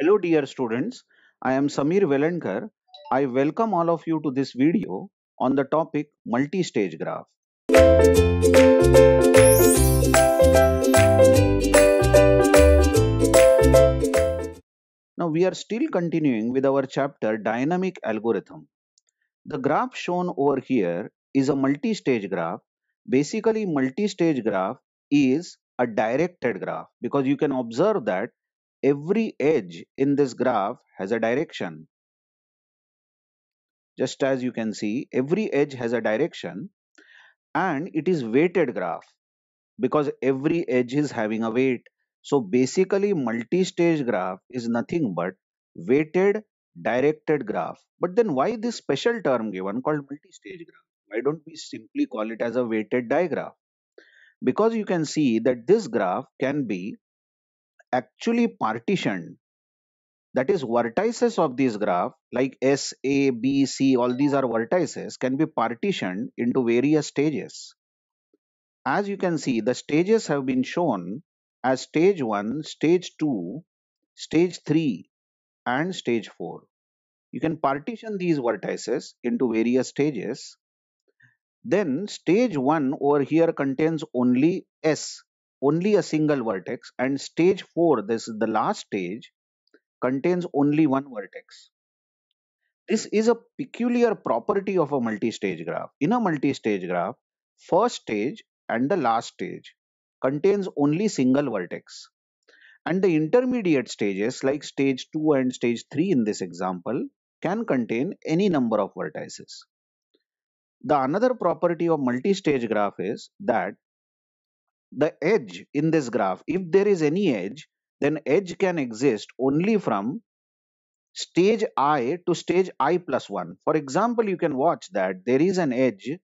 Hello dear students, I am Samir Velankar. I welcome all of you to this video on the topic multi-stage graph. Now we are still continuing with our chapter dynamic algorithm. The graph shown over here is a multi-stage graph. Basically multi-stage graph is a directed graph because you can observe that Every edge in this graph has a direction. Just as you can see, every edge has a direction and it is weighted graph because every edge is having a weight. So basically multi-stage graph is nothing but weighted directed graph. But then why this special term given called multi-stage graph? Why don't we simply call it as a weighted digraph? Because you can see that this graph can be actually partitioned that is vertices of this graph like s a b c all these are vertices can be partitioned into various stages as you can see the stages have been shown as stage 1 stage 2 stage 3 and stage 4 you can partition these vertices into various stages then stage 1 over here contains only s only a single vertex and stage 4 this is the last stage contains only one vertex this is a peculiar property of a multi-stage graph in a multi-stage graph first stage and the last stage contains only single vertex and the intermediate stages like stage 2 and stage 3 in this example can contain any number of vertices the another property of multi-stage graph is that the edge in this graph, if there is any edge, then edge can exist only from stage i to stage i plus 1. For example, you can watch that there is an edge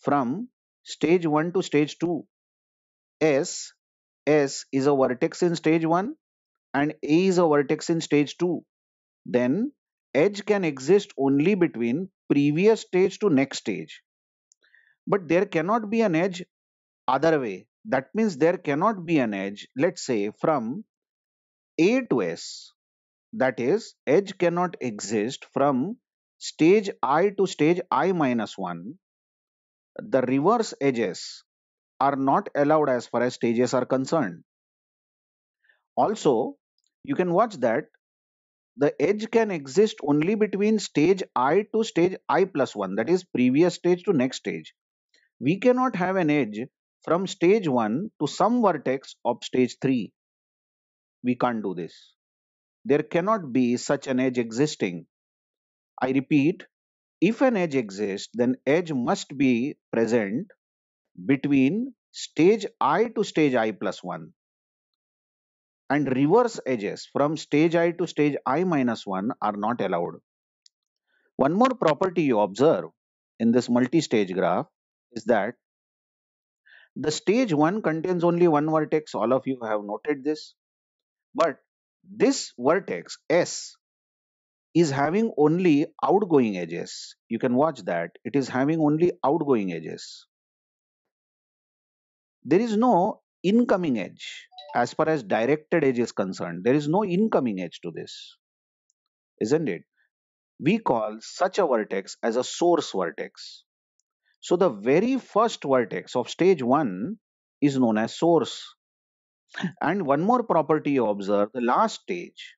from stage 1 to stage 2. S, S is a vertex in stage 1 and A is a vertex in stage 2. Then edge can exist only between previous stage to next stage. But there cannot be an edge other way. That means there cannot be an edge, let's say from A to S. That is, edge cannot exist from stage I to stage I minus 1. The reverse edges are not allowed as far as stages are concerned. Also, you can watch that the edge can exist only between stage i to stage i plus 1 that is previous stage to next stage we cannot have an edge from stage 1 to some vertex of stage 3. We can't do this. There cannot be such an edge existing. I repeat, if an edge exists, then edge must be present between stage i to stage i plus 1 and reverse edges from stage i to stage i minus 1 are not allowed. One more property you observe in this multi-stage graph is that the stage 1 contains only one vertex. All of you have noted this. But this vertex S is having only outgoing edges. You can watch that. It is having only outgoing edges. There is no incoming edge as far as directed edge is concerned. There is no incoming edge to this, isn't it? We call such a vertex as a source vertex. So the very first vertex of stage 1 is known as source. And one more property you observe, the last stage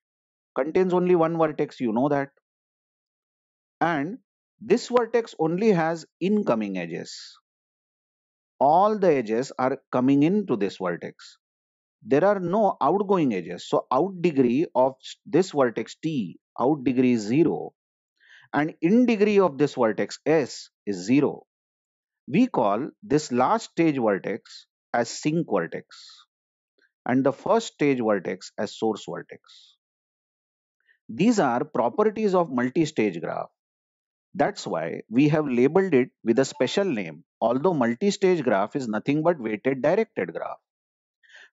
contains only one vertex, you know that. And this vertex only has incoming edges. All the edges are coming into this vertex. There are no outgoing edges. So out degree of this vertex T, out degree is 0. And in degree of this vertex S is 0. We call this last stage vertex as sink vertex and the first stage vertex as source vertex. These are properties of multi-stage graph. That's why we have labeled it with a special name, although multi-stage graph is nothing but weighted directed graph.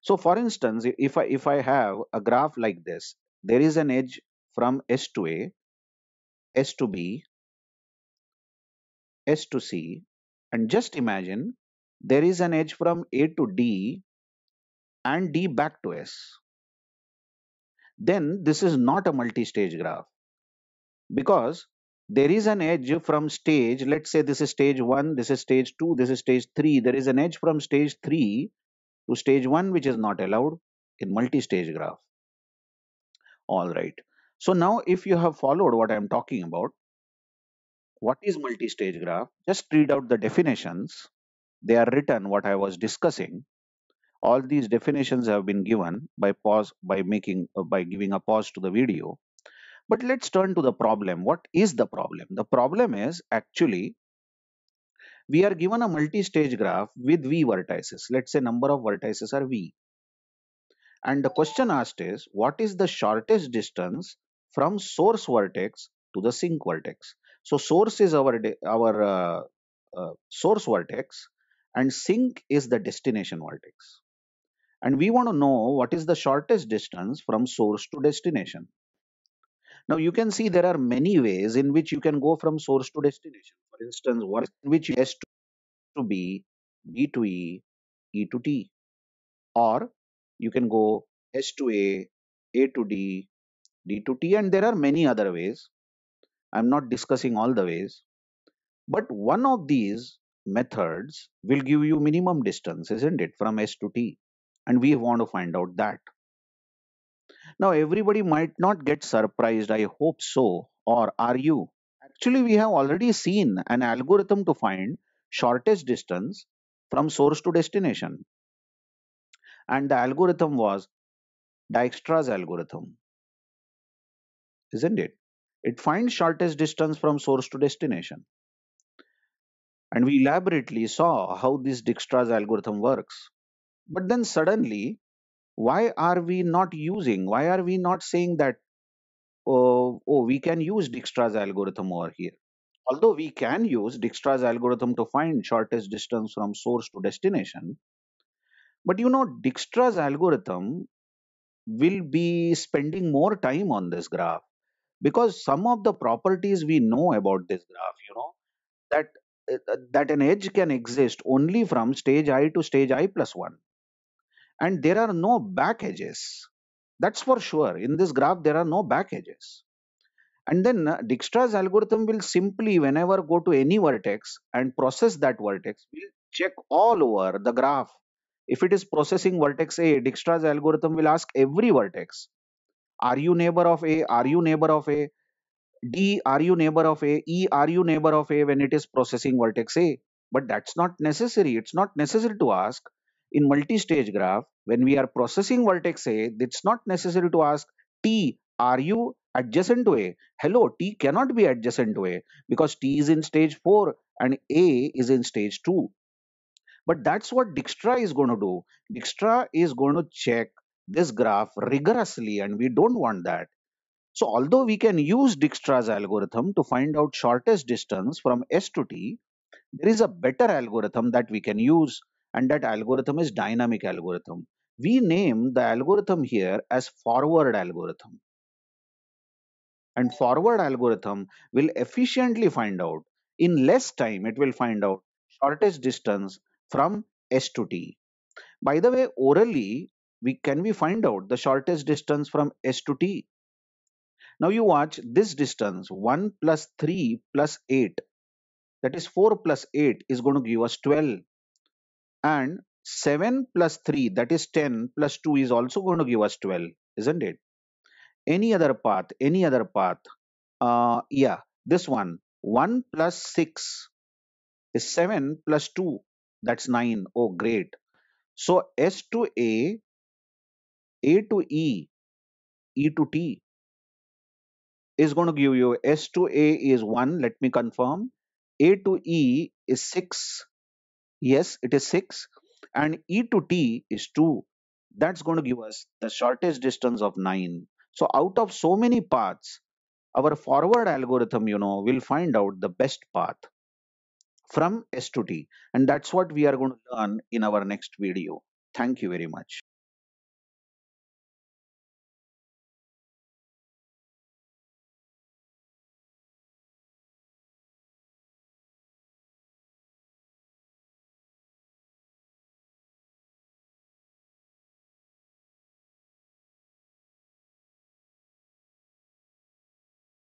So for instance, if I, if I have a graph like this, there is an edge from S to A, S to B, S to C, and just imagine there is an edge from A to D and D back to S. Then this is not a multi-stage graph because there is an edge from stage, let's say this is stage 1, this is stage 2, this is stage 3. There is an edge from stage 3 to stage 1 which is not allowed in multi-stage graph. All right. So now if you have followed what I'm talking about, what is multi-stage graph just read out the definitions they are written what i was discussing all these definitions have been given by pause by making uh, by giving a pause to the video but let's turn to the problem what is the problem the problem is actually we are given a multi-stage graph with v vertices let's say number of vertices are v and the question asked is what is the shortest distance from source vertex to the sink vertex so source is our our uh, uh, source vertex and sink is the destination vertex. And we want to know what is the shortest distance from source to destination. Now you can see there are many ways in which you can go from source to destination. For instance, what in which S to B, B to E, E to T. Or you can go S to A, A to D, D to T and there are many other ways. I'm not discussing all the ways, but one of these methods will give you minimum distance, isn't it, from S to T? And we want to find out that. Now, everybody might not get surprised. I hope so. Or are you? Actually, we have already seen an algorithm to find shortest distance from source to destination. And the algorithm was Dijkstra's algorithm. Isn't it? It finds shortest distance from source to destination. And we elaborately saw how this Dijkstra's algorithm works. But then suddenly, why are we not using, why are we not saying that, oh, oh we can use Dijkstra's algorithm over here? Although we can use Dijkstra's algorithm to find shortest distance from source to destination, but you know, Dijkstra's algorithm will be spending more time on this graph because some of the properties we know about this graph you know that uh, that an edge can exist only from stage i to stage i plus 1 and there are no back edges that's for sure in this graph there are no back edges and then uh, dijkstra's algorithm will simply whenever go to any vertex and process that vertex will check all over the graph if it is processing vertex a dijkstra's algorithm will ask every vertex are you neighbor of A? Are you neighbor of A? D, are you neighbor of A? E, are you neighbor of A when it is processing vertex A? But that's not necessary. It's not necessary to ask. In multi-stage graph, when we are processing vertex A, it's not necessary to ask T, are you adjacent to A? Hello, T cannot be adjacent to A because T is in stage 4 and A is in stage 2. But that's what Dijkstra is going to do. Dijkstra is going to check this graph rigorously and we don't want that. So although we can use Dijkstra's algorithm to find out shortest distance from S to T, there is a better algorithm that we can use and that algorithm is dynamic algorithm. We name the algorithm here as forward algorithm. And forward algorithm will efficiently find out, in less time it will find out shortest distance from S to T. By the way, orally we can we find out the shortest distance from s to t now you watch this distance 1 plus 3 plus 8 that is 4 plus 8 is going to give us 12 and 7 plus 3 that is 10 plus 2 is also going to give us 12 isn't it any other path any other path uh yeah this one 1 plus 6 is 7 plus 2 that's 9 oh great so s to a a to E, E to T is going to give you S to A is 1. Let me confirm. A to E is 6. Yes, it is 6. And E to T is 2. That's going to give us the shortest distance of 9. So out of so many paths, our forward algorithm, you know, will find out the best path from S to T. And that's what we are going to learn in our next video. Thank you very much.